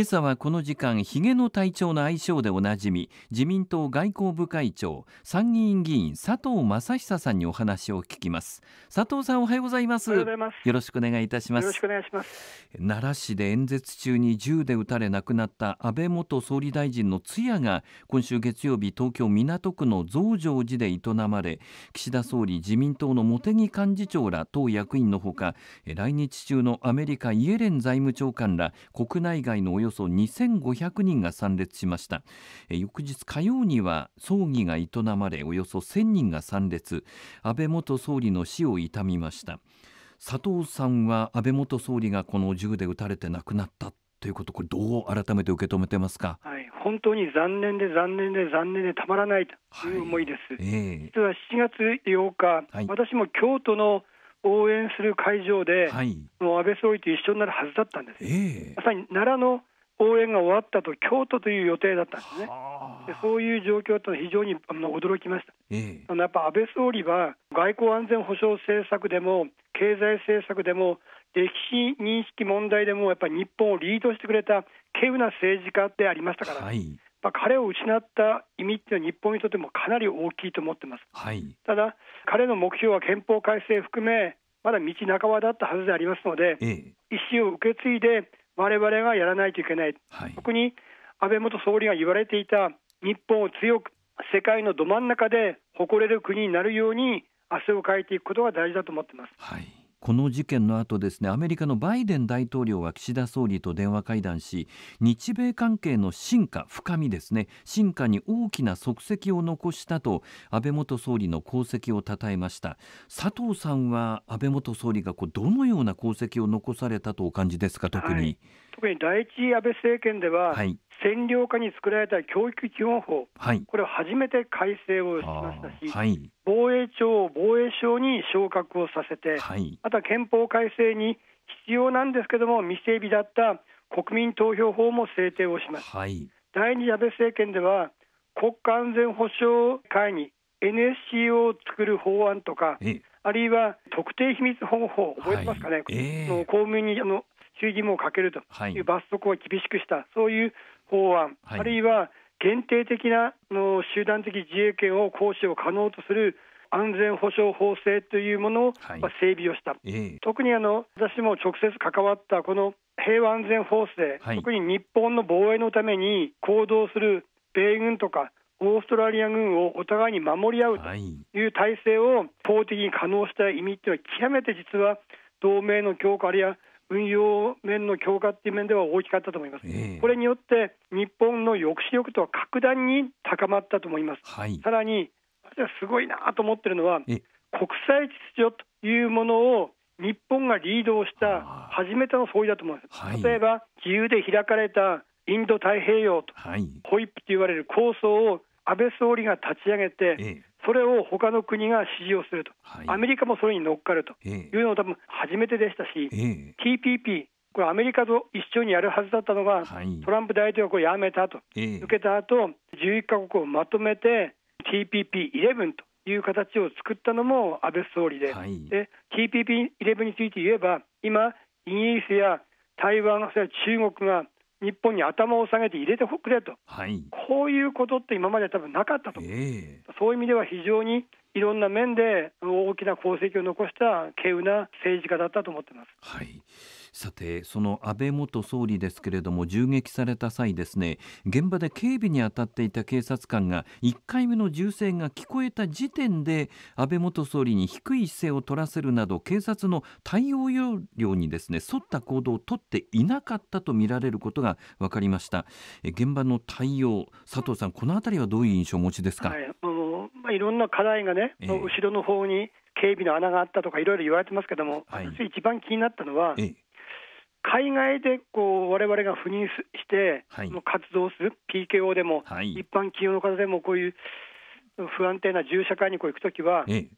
今朝はこの時間ひげの隊長の愛称でおなじみ自民党外交部会長参議院議員佐藤正久さんにお話を聞きます佐藤さんおはようございますよろしくお願いいたしますよろしくお願いします奈良市で演説中に銃で撃たれ亡くなった安倍元総理大臣の通夜が今週月曜日東京港区の増上寺で営まれ岸田総理自民党の茂木幹事長ら党役員のほか来日中のアメリカイエレン財務長官ら国内外のおよよそ2500人が参列しました翌日火曜には葬儀が営まれおよそ1000人が参列安倍元総理の死を悼みました佐藤さんは安倍元総理がこの銃で撃たれて亡くなったということ、これ、どう改めて受け止めてますか、はい、本当に残念で残念で残念でたまらないという思いです。はい、えー、実は7月8日、はい、私も京都の応援する会場で、はい、もう安倍総理と一緒になるはずだったんです、えー、まさに奈良の応援が終わったと京都という予定だったんですね、でそういう状況と非常にあの驚きました、えー、あのやっぱ安倍総理は、外交安全保障政策でも、経済政策でも、歴史認識問題でも、やっぱり日本をリードしてくれた稀有な政治家でありましたから。はいまあ、彼を失った意味っていうのは日本にとってもかなり大きいと思ってます、はい、ただ彼の目標は憲法改正含めまだ道半ばだったはずでありますので、ええ、意思を受け継いで我々がやらないといけない、はい、特に安倍元総理が言われていた日本を強く世界のど真ん中で誇れる国になるように汗をかいていくことが大事だと思ってます。はいこの事件の後ですねアメリカのバイデン大統領は岸田総理と電話会談し日米関係の進化深みですね進化に大きな足跡を残したと安倍元総理の功績を称えました佐藤さんは安倍元総理がこうどのような功績を残されたとお感じですか特に、はい、特に第一安倍政権では、はい、占領下に作られた教育基本法、はい、これを初めて改正をしましたし、はい、防衛庁を防衛省に昇格をさせて、はい、あとは憲法改正に必要なんですけども、未整備だった国民投票法も制定をします。第二安倍政権では国家安全保障会議 NSC を作る法案とか、あるいは特定秘密保護法、覚えてますかね、はいえー、公務員にあの注意義務をかけるという罰則を厳しくした、そういう法案、はい、あるいは限定的なの集団的自衛権を行使を可能とする安全保障法制というものを整備をした、はい、特にあの私も直接関わったこの平和安全法制、はい、特に日本の防衛のために行動する米軍とかオーストラリア軍をお互いに守り合うという体制を法的に可能した意味というのは極めて実は同盟の強化あるいは運用面の強化っていう面では大きかったと思います、えー、これによって日本の抑止力とは格段に高まったと思います、はい、さらに私はすごいなと思ってるのは国際秩序というものを日本がリードをした初めての総意だと思います、はい、例えば自由で開かれたインド太平洋と、はい、ホイップと言われる構想を安倍総理が立ち上げて、ええ、それを他の国が支持をすると、はい、アメリカもそれに乗っかるというのは多分初めてでしたし、えー、TPP、これ、アメリカと一緒にやるはずだったのが、はい、トランプ大統領がこれやめたと、えー、けた後11か国をまとめて、TPP11 という形を作ったのも安倍総理で、はい、で TPP11 について言えば、今、イギリスや台湾、それ中国が日本に頭を下げて入れてくれと、はい、こういうことって今まで多分なかったと、えー、そういう意味では非常にいろんな面で大きな功績を残した稀有な政治家だったと思ってます。はいさてその安倍元総理ですけれども銃撃された際ですね現場で警備に当たっていた警察官が1回目の銃声が聞こえた時点で安倍元総理に低い姿勢を取らせるなど警察の対応要領にですね沿った行動を取っていなかったとみられることが分かりました現場の対応佐藤さんこの辺りはどういう印象をお持ちですか、はい、まあ、いろんな課題がね、えー、後ろの方に警備の穴があったとかいろいろ言われてますけども、はい、私一番気になったのは、えー海外でこうわれが赴任して、活動する PKO でも、はい、一般企業の方でもこういう不安定な銃社会にこう行くときは、一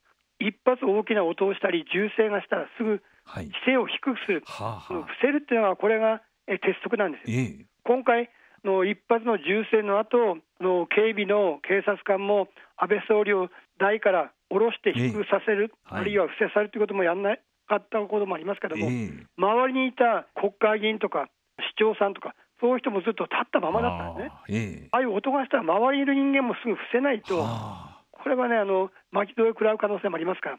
発大きな音をしたり銃声がしたらすぐ姿勢を低くする、はいはあはあ、伏せるっていうのはこれが鉄則なんですよ。今回の一発の銃声の後の警備の警察官も安倍総理を台から下ろして低くさせる、あるいは伏せされるということもやんない買ったこともありますけども、周りにいた国会議員とか市長さんとか、そういう人もずっと立ったままだったんですね。ああいう音がしたら、周りにいる人間もすぐ伏せないと、これはね、あの巻き添え食らう可能性もありますから、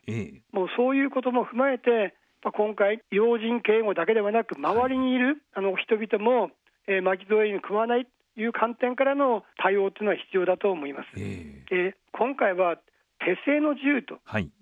もうそういうことも踏まえて、今回、要人警護だけではなく、周りにいるあの人々も、えー、巻き添えに食わないという観点からの対応というのは必要だと思います。えー、今回は手製の銃と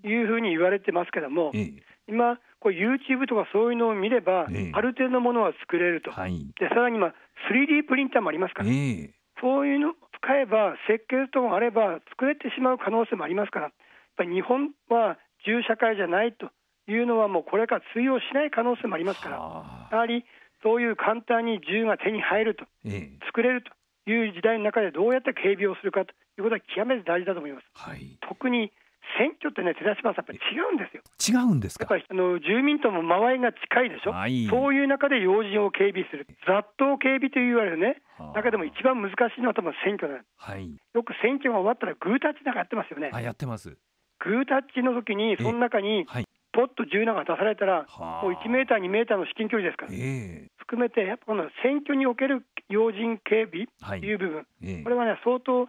いうふうに言われてますけども、えー、今、こう YouTube とかそういうのを見れば、えー、ある程度のものは作れると、はい、でさらに今、3D プリンターもありますから、えー、そういうのを使えば、設計図とかあれば、作れてしまう可能性もありますから、やっぱり日本は銃社会じゃないというのは、もうこれから通用しない可能性もありますから、やはりそういう簡単に銃が手に入ると、えー、作れるという時代の中で、どうやって警備をするかということは極めて大事だと思います。はい、特に選挙ってね、寺島さん、やっぱり違うんですよ。違うんですかあの住民とも間合いが近いでしょ、はい、そういう中で要人を警備する、雑踏警備と言われるね、中でも一番難しいのは、多分選挙なんです、はい、よく選挙が終わったら、グータッチなんかやってますよね。あやってますグータッチの時に、その中に、ポッと銃なんか出されたら、もう1メーター、2メーターの至近距離ですから、えー、含めて、やっぱこの選挙における要人警備という部分、はいえー、これはね、相当。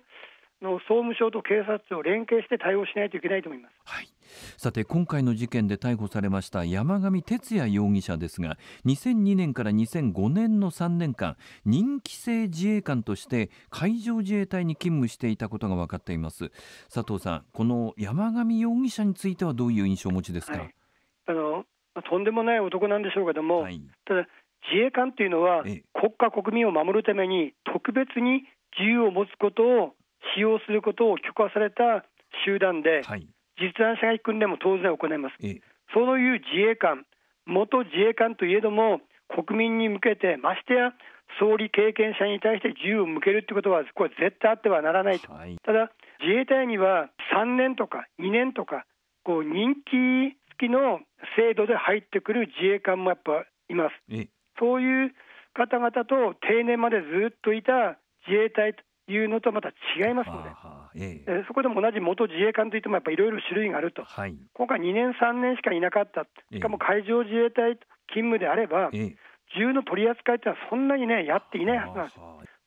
の総務省と警察庁連携して対応しないといけないと思います、はい、さて今回の事件で逮捕されました山上哲也容疑者ですが2002年から2005年の3年間任期制自衛官として海上自衛隊に勤務していたことが分かっています佐藤さんこの山上容疑者についてはどういう印象をお持ちですか、はい、あのまとんでもない男なんでしょうけども、はい、ただ自衛官というのは国家国民を守るために特別に自由を持つことを使用することを許可された集団で、はい、実弾射撃訓練も当然行います。そういう自衛官、元自衛官といえども、国民に向けて、ましてや総理経験者に対して銃を向けるということは、これ絶対あってはならないと、はい、ただ、自衛隊には3年とか2年とか、こう任期付きの制度で入ってくる自衛官もやっぱいます。そういう方々と定年までずっといた自衛隊いうのとまた違いますので、ええ、そこでも同じ元自衛官といっても、やっぱりいろいろ種類があると、はい、今回2年、3年しかいなかった、しかも海上自衛隊勤務であれば、え、銃の取り扱いってのはそんなにね、やっていないはずなんです。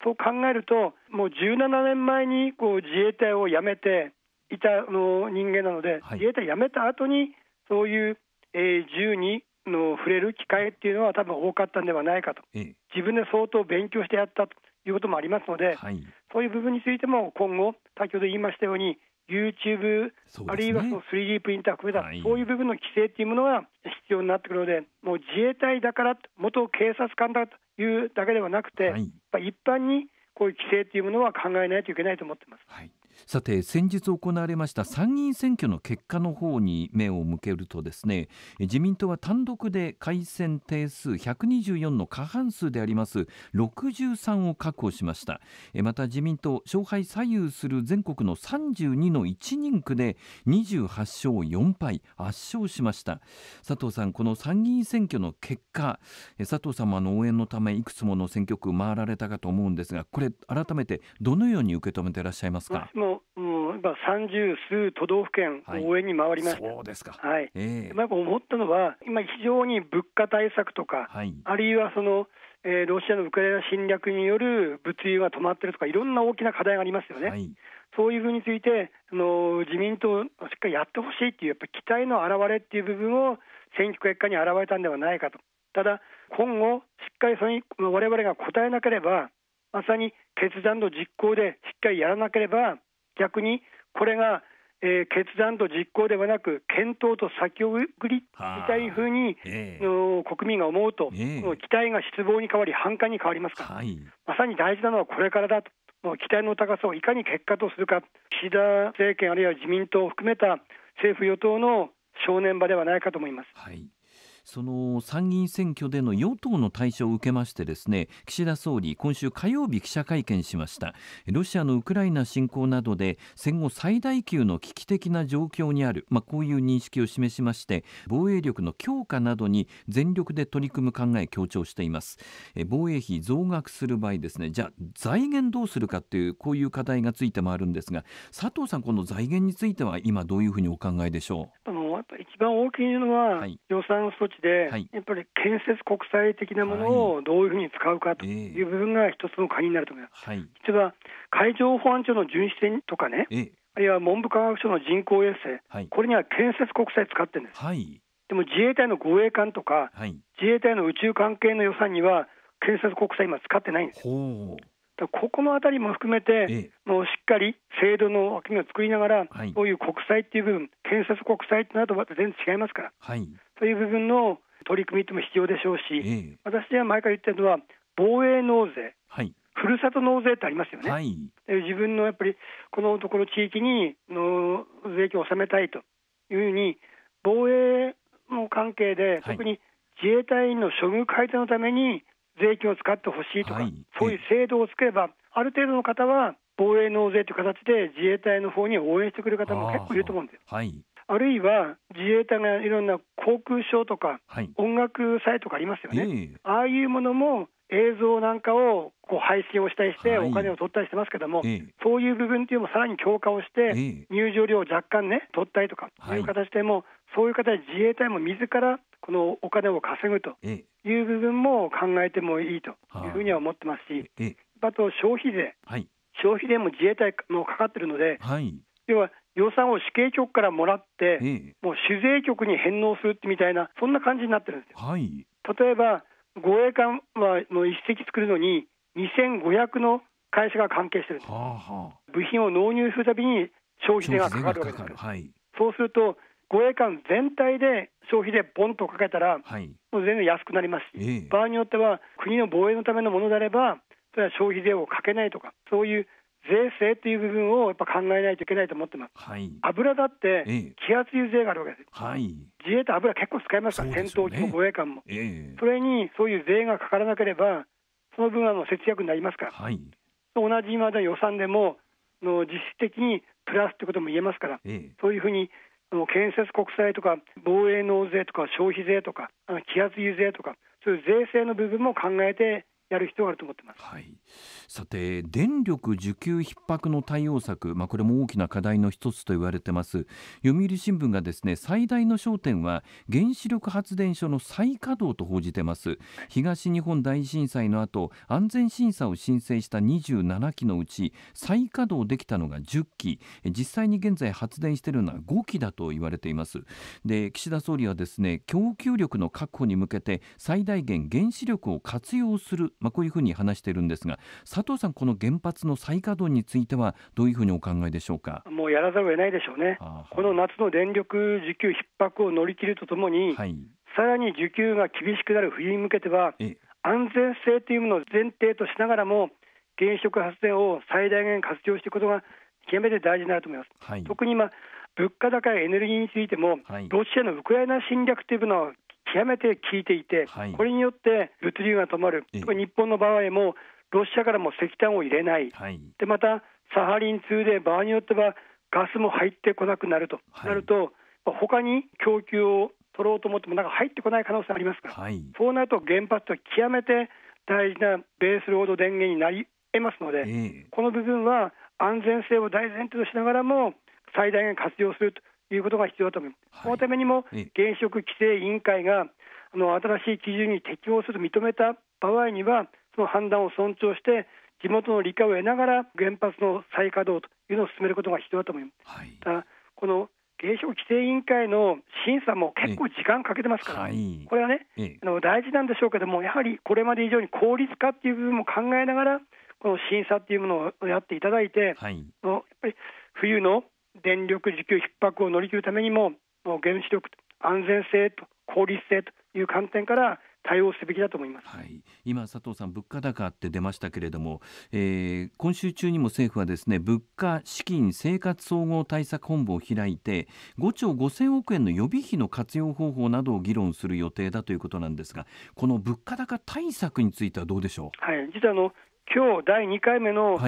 そう考えると、もう17年前にこう自衛隊を辞めていたの人間なので、はい、自衛隊辞めた後に、そういう、えー、銃にの触れる機会っていうのは、多分多かったんではないかと、自分で相当勉強してやったと。いうこともありますので、はい、そういう部分についても今後、先ほど言いましたように、YouTube、ね、あるいはその 3D プリンター含めた、はい、そういう部分の規制というものが必要になってくるので、もう自衛隊だから、元警察官だというだけではなくて、はい、一般にこういう規制というものは考えないといけないと思ってます。はいさて先日行われました参議院選挙の結果の方に目を向けるとですね自民党は単独で改選定数124の過半数であります63を確保しましたまた自民党勝敗左右する全国の32の1人区で28勝4敗圧勝しました佐藤さんこの参議院選挙の結果佐藤様の応援のためいくつもの選挙区回られたかと思うんですがこれ改めてどのように受け止めていらっしゃいますか、まあの、うん、今、30数都道府県、応援に回りました、はい、そうですか、はいえーまあ、思ったのは、今、非常に物価対策とか、はい、あるいはその、えー、ロシアのウクライナ侵略による物流が止まってるとか、いろんな大きな課題がありますよね。はいそういうふうについて、あの自民党、しっかりやってほしいっていう、やっぱり期待の表れっていう部分を選挙結果に表れたんではないかと、ただ、今後、しっかりそれに我々が応えなければ、まさに決断の実行でしっかりやらなければ、逆にこれが、えー、決断と実行ではなく、検討と先送りみたいうに、えー、国民が思うと、えー、期待が失望に変わり、反感に変わりますから、はい、まさに大事なのはこれからだと、期待の高さをいかに結果とするか、岸田政権、あるいは自民党を含めた政府・与党の正念場ではないかと思います。はいその参議院選挙での与党の対象を受けましてですね岸田総理今週火曜日記者会見しましたロシアのウクライナ侵攻などで戦後最大級の危機的な状況にある、まあ、こういう認識を示しまして防衛力の強化などに全力で取り組む考え強調しています防衛費増額する場合ですねじゃあ財源どうするかというこういう課題がついて回るんですが佐藤さんこの財源については今どういうふうにお考えでしょうあのやっぱ一番大きいのは、はい、予算措置で、はい、やっぱり建設国際的なものをどういうふうに使うかという部分が一つの鍵になると思います。はい、は海上保安庁の巡視船とかね、あるいは文部科学省の人工衛星、はい、これには建設国債使ってるんです。でも自衛隊の護衛艦とか、自衛隊の宇宙関係の予算には建設国債今使ってないんです。だここのあたりも含めて、もうしっかり制度の枠組みを作りながら、こういう国債っていう部分、建設国債ってなどは全然違いますから、はい、そういう部分の取り組みっても必要でしょうし、ええ、私は前から言ってるのは、防衛納税、はい、ふるさと納税ってありますよね、はい、自分のやっぱりこのところ、地域にの税金を納めたいというふうに、防衛の関係で、特に自衛隊員の処遇改善のために、税金を使ってほしいとか、はい、そういう制度を作れば、ある程度の方は防衛納税という形で自衛隊の方に応援してくれる方も結構いると思うんです。はい、あるいは自衛隊がいろんな航空ショーとか、はい、音楽祭とかありますよね、えー、ああいうものも映像なんかをこう配信をしたりして、お金を取ったりしてますけども、はいそういう部分っていうのもさらに強化をして、入場料を若干ね、取ったりとかという形でも、そういう形で自衛隊も自らこのお金を稼ぐという部分も考えてもいいというふうには思ってますし、あと消費税、はい、消費税も自衛隊もかかってるので、はい、要は予算を主計局からもらって、もう酒税局に返納するみたいな、そんな感じになってるんですよ。はい、例えば、護衛艦はの一隻作るのに、2500の会社が関係してるんです、はあはあ、部品を納入するたびに消費税がかかるわけですから、はい、そうすると、護衛艦全体で消費でボンとかけたら、はい、もう全然安くなりますし、えー、場合によっては国の防衛のためのものであれば、それは消費税をかけないとか、そういう税制という部分をやっぱ考えないといけないと思ってます、はい、油だって、気圧油税があるわけです、はい、自衛隊、油結構使いますから、ね、戦闘機も護衛艦も、えー、それにそういう税がかからなければ、その分はもう節約になりますから、はい、同じ今の予算でもの実質的にプラスということも言えますから、えー、そういうふうに建設国債とか防衛納税とか消費税とか、気圧油税とか、そういう税制の部分も考えてやる必要があると思ってます、はい、さて電力需給逼迫の対応策、まあ、これも大きな課題の一つと言われてます読売新聞がですね最大の焦点は原子力発電所の再稼働と報じてます東日本大震災の後安全審査を申請した27基のうち再稼働できたのが10基実際に現在発電しているのは5基だと言われていますで岸田総理はですね供給力の確保に向けて最大限原子力を活用するまあ、こういうふうに話しているんですが佐藤さん、この原発の再稼働についてはどういうふうにお考えでしょうかもうやらざるを得ないでしょうね、この夏の電力需給逼迫を乗り切るとともに、はい、さらに需給が厳しくなる冬に向けては、安全性というものを前提としながらも、原子力発電を最大限活用していくことが極めて大事になると思います。はい、特に今物価高やエネルギーについても、はい、ロシアのウクライナ侵略というのは極めて効いていて、はい、これによって物流が止まる、特に日本の場合も、ロシアからも石炭を入れない、はい、でまたサハリン2で場合によってはガスも入ってこなくなると、はい、なると、他に供給を取ろうと思っても、なんか入ってこない可能性ありますから、そうなると原発は極めて大事なベースロード電源になり得ますので、えー、この部分は安全性を大前提としながらも、最大限活用すると。いうことが必要だと思います。はい、のためにも現職規制委員会があの新しい基準に適応すると認めた場合にはその判断を尊重して地元の理解を得ながら原発の再稼働というのを進めることが必要だと思います。はい、ただこの原子力規制委員会の審査も結構時間かけてますから、はい、これはね、あの大事なんでしょうけども、やはりこれまで以上に効率化っていう部分も考えながら、この審査っていうものをやっていただいて、はい、やっぱり冬の電力需給逼迫を乗り切るためにも原子力安全性と効率性という観点から対応すべきだと思います、はい、今、佐藤さん物価高って出ましたけれども、えー、今週中にも政府はですね物価・資金・生活総合対策本部を開いて5兆5000億円の予備費の活用方法などを議論する予定だということなんですがこの物価高対策についてはどうでしょう。はい、実はあの今日第2回目の物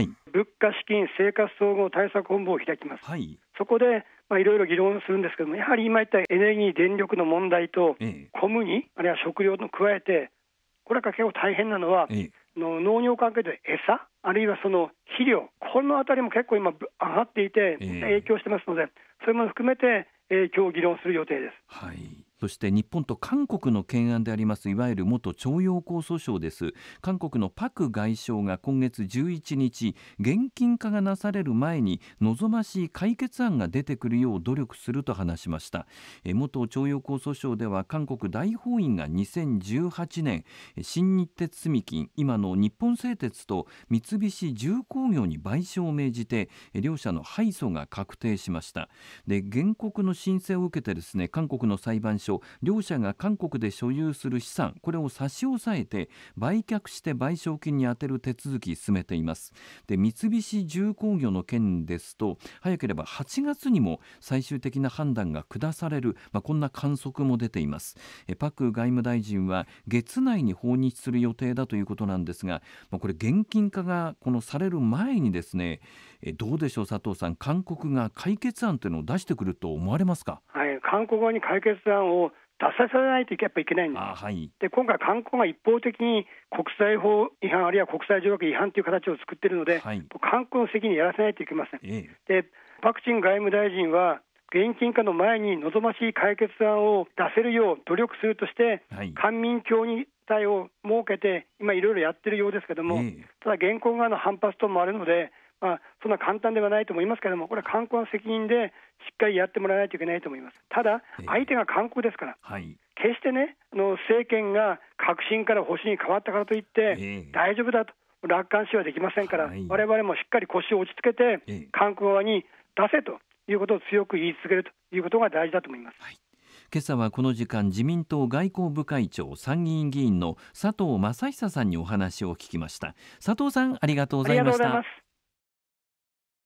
価資金生活総合対策本部を開きます、はい、そこでいろいろ議論するんですけども、やはり今言ったエネルギー、電力の問題と、小麦、あるいは食料の加えて、これは結構大変なのは、の農業関係で餌、あるいはその肥料、このあたりも結構今、上がっていて、影響してますので、それも含めて、えー、今日議論する予定です。はいそして日本と韓国の懸案でありますいわゆる元徴用工訴訟です韓国のパク外相が今月11日現金化がなされる前に望ましい解決案が出てくるよう努力すると話しました元徴用工訴訟では韓国大法院が2018年新日鉄住金今の日本製鉄と三菱重工業に賠償を命じて両者の敗訴が確定しましたで原告の申請を受けてですね韓国の裁判所書両者が韓国で所有する資産これを差し押さえて売却して賠償金に充てる手続き進めていますで三菱重工業の件ですと早ければ8月にも最終的な判断が下される、まあ、こんな観測も出ていますえパク外務大臣は月内に訪日する予定だということなんですが、まあ、これ現金化がこのされる前にですねどうでしょう佐藤さん韓国が解決案というのを出してくると思われますか、はい韓国側に解決案を出させないとやっぱいけないんです、はい、で今回、韓国が一方的に国際法違反、あるいは国際条約違反という形を作っているので、はい、韓国の責任をやらせないといけません。えでパク・チン外務大臣は現金化の前に望ましい解決案を出せるよう努力するとして、官民協議体を設けて、今、いろいろやってるようですけれども、ただ、現行側の反発ともあるので、まあ、そんな簡単ではないと思いますけれども、これは観光の責任でしっかりやってもらわないといけないと思います。ただ、相手が観光ですから、はい、決してね、あの政権が革新から保守に変わったからといって、大丈夫だと、楽観視はできませんから、われわれもしっかり腰を落ち着けて、えー、韓国側に出せということを強く言い続けるということが大事だと思います。はい今朝はこの時間自民党外交部会長参議院議員の佐藤正久さんにお話を聞きました佐藤さんありがとうございました